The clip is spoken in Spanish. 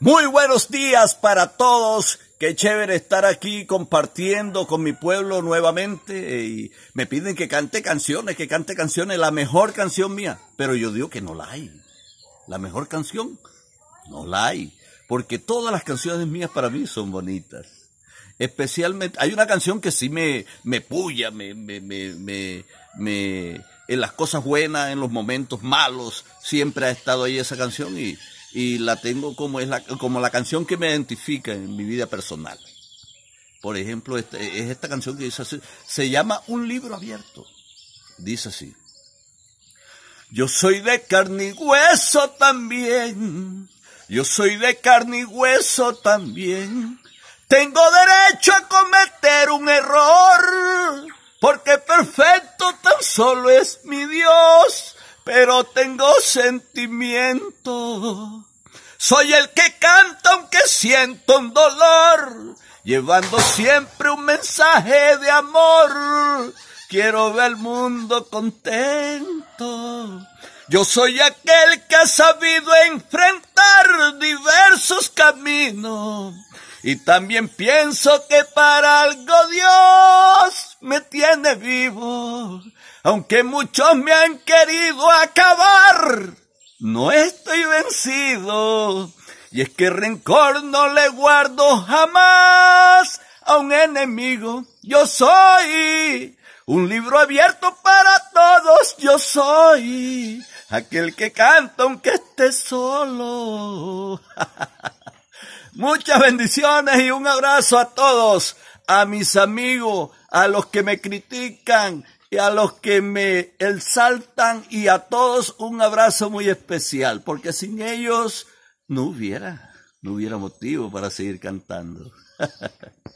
Muy buenos días para todos. Qué chévere estar aquí compartiendo con mi pueblo nuevamente. Eh, y me piden que cante canciones, que cante canciones, la mejor canción mía. Pero yo digo que no la hay. La mejor canción, no la hay. Porque todas las canciones mías para mí son bonitas. Especialmente, hay una canción que sí me, me puya, me, me, me, me, en las cosas buenas, en los momentos malos, siempre ha estado ahí esa canción y y la tengo como, es la, como la canción que me identifica en mi vida personal. Por ejemplo, este, es esta canción que dice así, se llama Un libro abierto. Dice así. Yo soy de carne y hueso también. Yo soy de carne y hueso también. Tengo derecho a cometer un error, porque perfecto tan solo es mi Dios pero tengo sentimiento. Soy el que canta aunque siento un dolor, llevando siempre un mensaje de amor. Quiero ver el mundo contento. Yo soy aquel que ha sabido enfrentar diversos caminos. Y también pienso que para algo Dios me tiene vivo, aunque muchos me han querido acabar. No estoy vencido, y es que rencor no le guardo jamás a un enemigo. Yo soy un libro abierto para todos, yo soy aquel que canta aunque esté solo. Muchas bendiciones y un abrazo a todos, a mis amigos, a los que me critican y a los que me exaltan y a todos un abrazo muy especial, porque sin ellos no hubiera, no hubiera motivo para seguir cantando.